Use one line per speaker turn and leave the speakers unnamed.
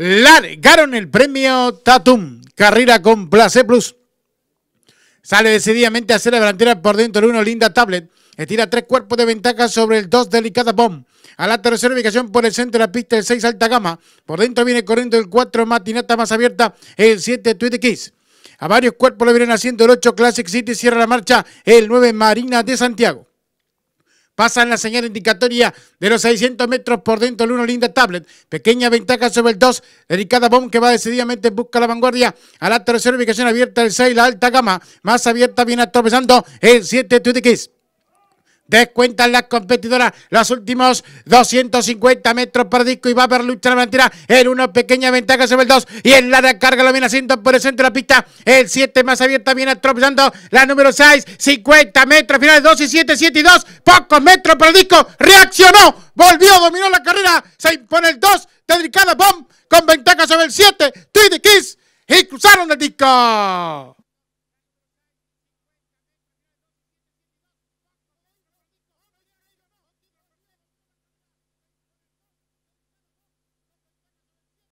largaron el premio Tatum. Carrera con Place Plus. Sale decididamente a HACER la delantera por dentro de 1, linda tablet. Estira tres cuerpos de ventaja sobre el 2 Delicada Bomb. A la tercera ubicación por el centro de la pista el 6 Alta Gama. Por dentro viene corriendo el 4 Matinata más abierta el 7 Tweet Kiss. A varios cuerpos le vienen haciendo el 8 Classic City. Cierra la marcha el 9 Marina de Santiago. Pasan la señal indicatoria de los 600 metros por dentro del 1 Linda Tablet. Pequeña ventaja sobre el 2. dedicada Bomb que va decididamente busca la vanguardia. A la tercera ubicación abierta el 6, la alta gama. Más abierta viene atropellando el 7 Tutiquís. Descuentan las competidoras los últimos 250 metros por disco y va a haber lucha la mentira. en una pequeña ventaja sobre el 2 y en la recarga lo viene haciendo por el centro de la pista. El 7 más abierta viene atropellando la número 6. 50 metros finales 2 y 7, 7 y 2. Pocos metros por el disco. Reaccionó, volvió, dominó
la carrera. Se impone el 2 dedicada Bomb con ventaja sobre el 7. Tweedy Kiss y cruzaron el disco.